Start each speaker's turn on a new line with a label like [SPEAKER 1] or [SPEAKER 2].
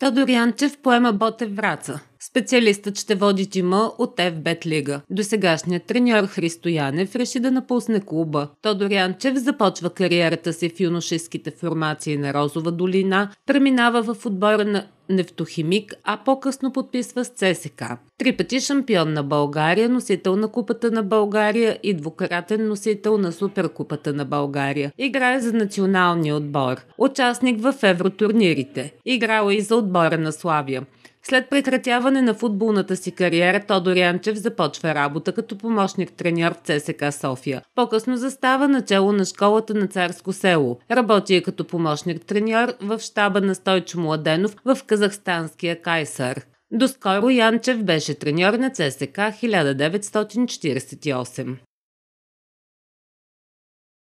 [SPEAKER 1] Тодор Янчев поема боте Враца. Специалистът ще води тима от ФБТ Лига. До сегашният треньор Христо Янев реши да напусне клуба. Тодор Янчев започва кариерата си в юношеските формации на Розова долина, преминава в отбора на нефтохимик, а по-късно подписва с ЦСК. Три пъти шампион на България, носител на Купата на България и двукратен носител на Суперкупата на България. Играе за националния отбор. Участник в евротурнирите. Играла и за отбора на Славия. След прекратяване на футболната си кариера, Тодор Янчев започва работа като помощник треньор в ЦСК София. По-късно застава начало на школата на Царско село. Работи е като помощник треньор в щаба на Стойчо Младенов в Казахстан казахстанския кайсар. Доскоро Янчев беше треньор на ЦСК 1948.